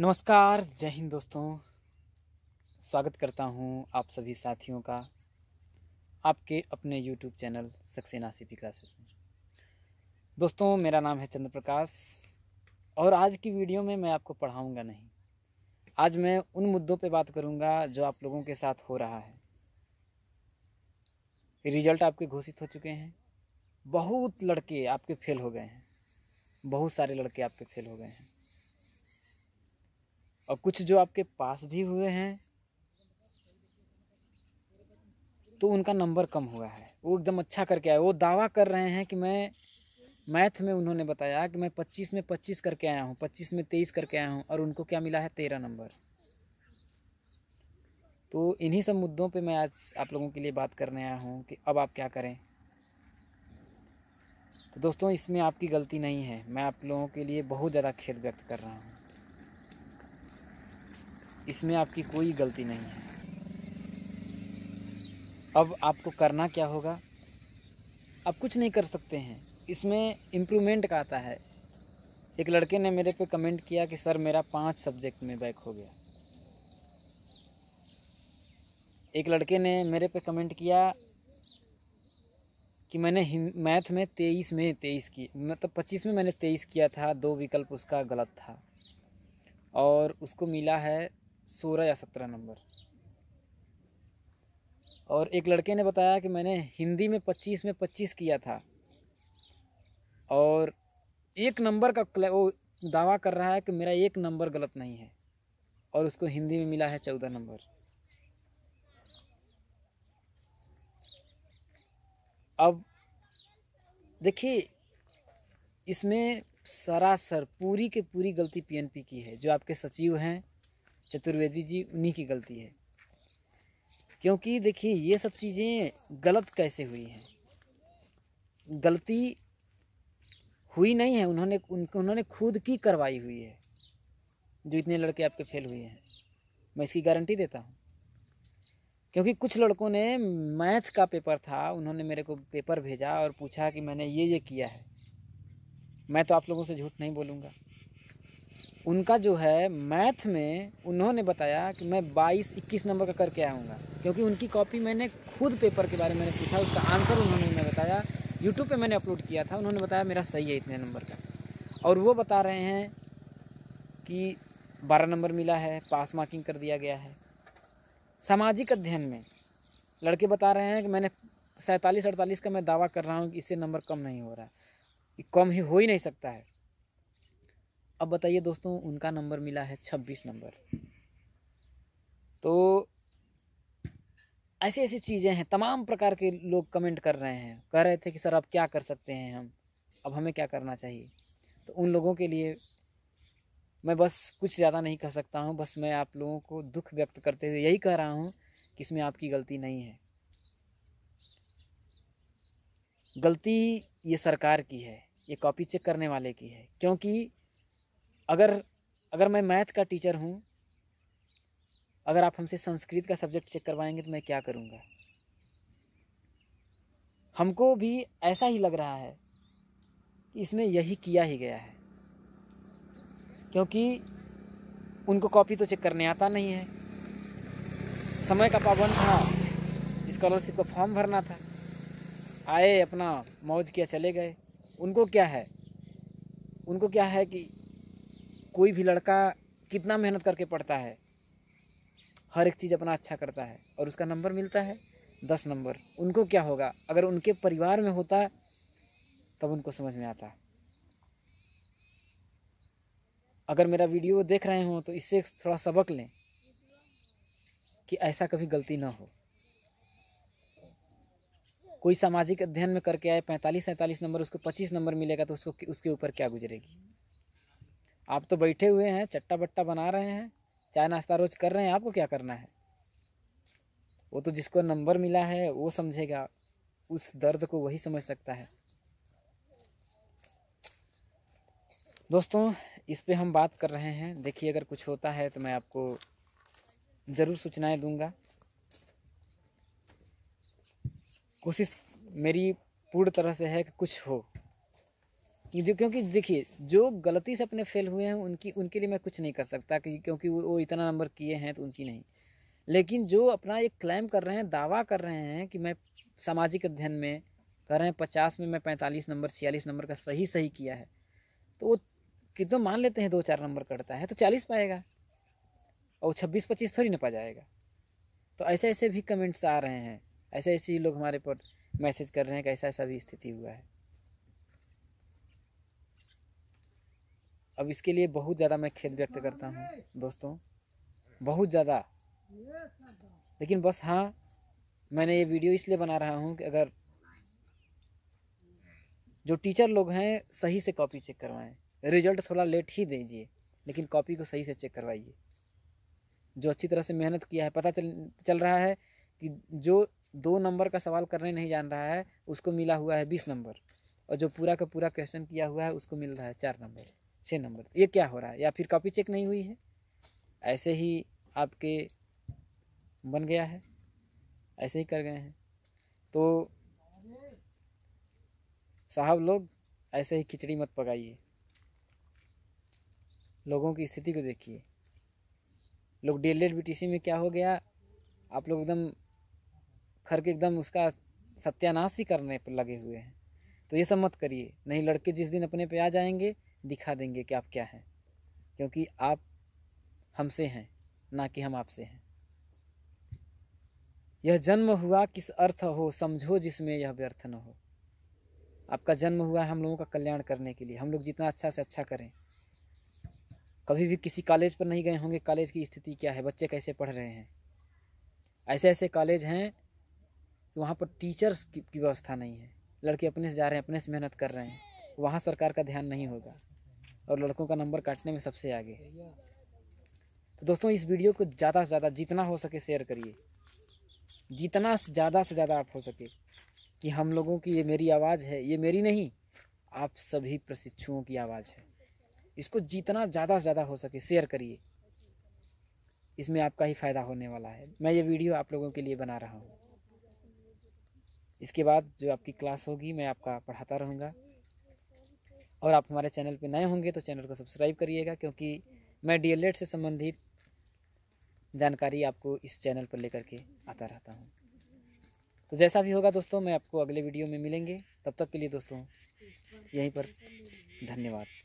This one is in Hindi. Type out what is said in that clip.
नमस्कार जय हिंद दोस्तों स्वागत करता हूं आप सभी साथियों का आपके अपने YouTube channel Saxena C P classes में दोस्तों मेरा नाम है चंद्र प्रकाश और आज की वीडियो में मैं आपको पढ़ाऊंगा नहीं आज मैं उन मुद्दों पे बात करूंगा जो आप लोगों के साथ हो रहा है रिजल्ट आपके घोषित हो चुके हैं बहुत लड़के आपके फेल हो गए हैं बहुत सारे लड़के आपके फेल हो गए हैं और कुछ जो आपके पास भी हुए हैं तो उनका नंबर कम हुआ है वो एकदम अच्छा करके आए वो दावा कर रहे हैं कि मैं मैथ में उन्होंने बताया कि मैं पच्चीस में पच्चीस करके आया हूँ पच्चीस में तेईस करके आया हूँ और उनको क्या मिला है तेरह नंबर तो इन्हीं सब मुद्दों पे मैं आज आप लोगों के लिए बात करने आया हूँ कि अब आप क्या करें तो दोस्तों इसमें आपकी गलती नहीं है मैं आप लोगों के लिए बहुत ज़्यादा खेद व्यक्त कर रहा हूँ इसमें आपकी कोई गलती नहीं है अब आपको करना क्या होगा आप कुछ नहीं कर सकते हैं इसमें इम्प्रूवमेंट का आता है एक लड़के ने मेरे पे कमेंट किया कि सर मेरा पांच सब्जेक्ट में बैक हो गया एक लड़के ने मेरे पे कमेंट किया कि मैंने मैथ में तेईस में तेईस की मतलब पच्चीस में मैंने तेईस किया था दो विकल्प उसका गलत था और उसको मिला है सोलह या सत्रह नंबर और एक लड़के ने बताया कि मैंने हिंदी में पच्चीस में पच्चीस किया था और एक नंबर का वो दावा कर रहा है कि मेरा एक नंबर गलत नहीं है और उसको हिंदी में मिला है चौदह नंबर अब देखिए इसमें सरासर पूरी के पूरी गलती पीएनपी की है जो आपके सचिव हैं चतुर्वेदी जी उन्हीं की गलती है क्योंकि देखिए ये सब चीज़ें गलत कैसे हुई हैं गलती हुई नहीं है उन्होंने उनको उन्होंने खुद की करवाई हुई है जो इतने लड़के आपके फेल हुए हैं मैं इसकी गारंटी देता हूँ क्योंकि कुछ लड़कों ने मैथ का पेपर था उन्होंने मेरे को पेपर भेजा और पूछा कि मैंने ये ये किया है मैं तो आप लोगों से झूठ नहीं बोलूँगा उनका जो है मैथ में उन्होंने बताया कि मैं 22 21 नंबर का करके आऊँगा क्योंकि उनकी कॉपी मैंने खुद पेपर के बारे में पूछा उसका आंसर उन्होंने मैं बताया यूट्यूब पे मैंने अपलोड किया था उन्होंने बताया मेरा सही है इतने नंबर का और वो बता रहे हैं कि बारह नंबर मिला है पास मार्किंग कर दिया गया है सामाजिक अध्ययन में लड़के बता रहे हैं कि मैंने सैंतालीस अड़तालीस का मैं दावा कर रहा हूँ कि इससे नंबर कम नहीं हो रहा है कम ही हो ही नहीं सकता है अब बताइए दोस्तों उनका नंबर मिला है छब्बीस नंबर तो ऐसी ऐसी चीज़ें हैं तमाम प्रकार के लोग कमेंट कर रहे हैं कह रहे थे कि सर अब क्या कर सकते हैं हम अब हमें क्या करना चाहिए तो उन लोगों के लिए मैं बस कुछ ज़्यादा नहीं कह सकता हूँ बस मैं आप लोगों को दुख व्यक्त करते हुए यही कह रहा हूँ कि इसमें आपकी गलती नहीं है गलती ये सरकार की है ये कॉपी चेक करने वाले की है क्योंकि अगर अगर मैं मैथ का टीचर हूँ अगर आप हमसे संस्कृत का सब्जेक्ट चेक करवाएंगे तो मैं क्या करूँगा हमको भी ऐसा ही लग रहा है कि इसमें यही किया ही गया है क्योंकि उनको कॉपी तो चेक करने आता नहीं है समय का पाबंद था स्कॉलरशिप का फॉर्म भरना था आए अपना मौज किया चले गए उनको क्या है उनको क्या है कि कोई भी लड़का कितना मेहनत करके पढ़ता है हर एक चीज़ अपना अच्छा करता है और उसका नंबर मिलता है दस नंबर उनको क्या होगा अगर उनके परिवार में होता तब उनको समझ में आता अगर मेरा वीडियो देख रहे हों तो इससे थोड़ा सबक लें कि ऐसा कभी गलती ना हो कोई सामाजिक अध्ययन में करके आए पैंतालीस सैंतालीस नंबर उसको पच्चीस नंबर मिलेगा तो उसको उसके ऊपर क्या गुजरेगी आप तो बैठे हुए हैं चट्टा बट्टा बना रहे हैं चाय नाश्ता रोज कर रहे हैं आपको क्या करना है वो तो जिसको नंबर मिला है वो समझेगा उस दर्द को वही समझ सकता है दोस्तों इस पे हम बात कर रहे हैं देखिए अगर कुछ होता है तो मैं आपको ज़रूर सूचनाएं दूंगा कोशिश मेरी पूर्ण तरह से है कि कुछ हो जो क्योंकि देखिए जो गलती से अपने फेल हुए हैं उनकी उनके लिए मैं कुछ नहीं कर सकता कि क्योंकि वो इतना नंबर किए हैं तो उनकी नहीं लेकिन जो अपना एक क्लेम कर रहे हैं दावा कर रहे हैं कि मैं सामाजिक अध्ययन में कर रहे हैं पचास में मैं पैंतालीस नंबर छियालीस नंबर का सही सही किया है तो वो कितना तो मान लेते हैं दो चार नंबर कटता है तो चालीस पाएगा और छब्बीस पच्चीस थोड़ी ना पा जाएगा तो ऐसे ऐसे भी कमेंट्स आ रहे हैं ऐसे ऐसे ही लोग हमारे पर मैसेज कर रहे हैं कि ऐसा ऐसा भी स्थिति हुआ है अब इसके लिए बहुत ज़्यादा मैं खेद व्यक्त करता हूँ दोस्तों बहुत ज़्यादा लेकिन बस हाँ मैंने ये वीडियो इसलिए बना रहा हूँ कि अगर जो टीचर लोग हैं सही से कॉपी चेक करवाएं रिजल्ट थोड़ा लेट ही दीजिए लेकिन कॉपी को सही से चेक करवाइए जो अच्छी तरह से मेहनत किया है पता चल चल रहा है कि जो दो नंबर का सवाल करने नहीं जान रहा है उसको मिला हुआ है बीस नंबर और जो पूरा का पूरा क्वेश्चन किया हुआ है उसको मिल रहा है चार नंबर छः नंबर ये क्या हो रहा है या फिर कॉपी चेक नहीं हुई है ऐसे ही आपके बन गया है ऐसे ही कर गए हैं तो साहब लोग ऐसे ही खिचड़ी मत पकाइए लोगों की स्थिति को देखिए लोग डी एल में क्या हो गया आप लोग एकदम खर के एकदम उसका सत्यानाश ही करने पर लगे हुए हैं तो ये सब मत करिए नहीं लड़के जिस दिन अपने पे आ जाएंगे दिखा देंगे कि आप क्या हैं क्योंकि आप हमसे हैं ना कि हम आपसे हैं यह जन्म हुआ किस अर्थ हो समझो जिसमें यह व्यर्थ न हो आपका जन्म हुआ है हम लोगों का कल्याण करने के लिए हम लोग जितना अच्छा से अच्छा करें कभी भी किसी कॉलेज पर नहीं गए होंगे कॉलेज की स्थिति क्या है बच्चे कैसे पढ़ रहे हैं ऐसे ऐसे कॉलेज हैं कि वहाँ पर टीचर्स की व्यवस्था नहीं है लड़के अपने से जा रहे हैं अपने से मेहनत कर रहे हैं वहाँ सरकार का ध्यान नहीं होगा और लड़कों का नंबर काटने में सबसे आगे तो दोस्तों इस वीडियो को ज़्यादा से ज़्यादा जितना हो सके शेयर करिए जितना से ज़्यादा से ज़्यादा आप हो सके कि हम लोगों की ये मेरी आवाज़ है ये मेरी नहीं आप सभी प्रशिक्षुओं की आवाज़ है इसको जितना ज़्यादा से ज़्यादा हो सके शेयर करिए इसमें आपका ही फ़ायदा होने वाला है मैं ये वीडियो आप लोगों के लिए बना रहा हूँ इसके बाद जो आपकी क्लास होगी मैं आपका पढ़ाता रहूँगा और आप हमारे चैनल पर नए होंगे तो चैनल को सब्सक्राइब करिएगा क्योंकि मैं डी से संबंधित जानकारी आपको इस चैनल पर लेकर के आता रहता हूँ तो जैसा भी होगा दोस्तों मैं आपको अगले वीडियो में मिलेंगे तब तक के लिए दोस्तों यहीं पर धन्यवाद